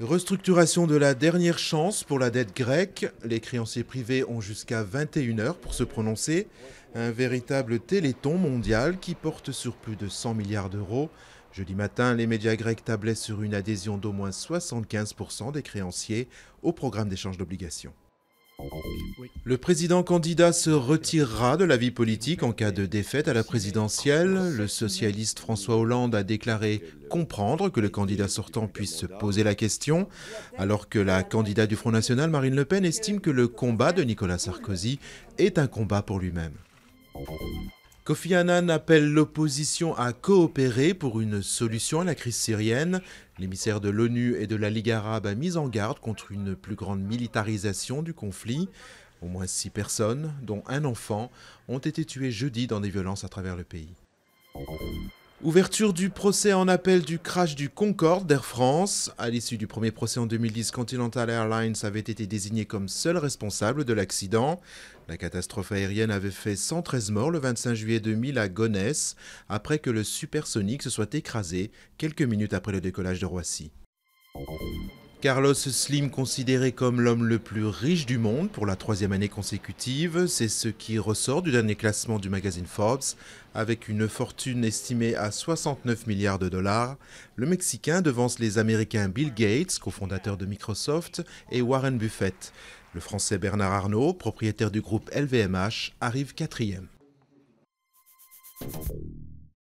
Restructuration de la dernière chance pour la dette grecque. Les créanciers privés ont jusqu'à 21h pour se prononcer. Un véritable téléthon mondial qui porte sur plus de 100 milliards d'euros. Jeudi matin, les médias grecs tablaient sur une adhésion d'au moins 75% des créanciers au programme d'échange d'obligations. Le président candidat se retirera de la vie politique en cas de défaite à la présidentielle. Le socialiste François Hollande a déclaré comprendre que le candidat sortant puisse se poser la question, alors que la candidate du Front National, Marine Le Pen, estime que le combat de Nicolas Sarkozy est un combat pour lui-même. Kofi Annan appelle l'opposition à coopérer pour une solution à la crise syrienne. L'émissaire de l'ONU et de la Ligue arabe a mis en garde contre une plus grande militarisation du conflit. Au moins six personnes, dont un enfant, ont été tuées jeudi dans des violences à travers le pays. Ouverture du procès en appel du crash du Concorde d'Air France. À l'issue du premier procès en 2010, Continental Airlines avait été désignée comme seule responsable de l'accident. La catastrophe aérienne avait fait 113 morts le 25 juillet 2000 à Gonesse, après que le supersonique se soit écrasé quelques minutes après le décollage de Roissy. Carlos Slim, considéré comme l'homme le plus riche du monde pour la troisième année consécutive, c'est ce qui ressort du dernier classement du magazine Forbes. Avec une fortune estimée à 69 milliards de dollars, le Mexicain devance les Américains Bill Gates, cofondateur de Microsoft, et Warren Buffett. Le Français Bernard Arnault, propriétaire du groupe LVMH, arrive quatrième.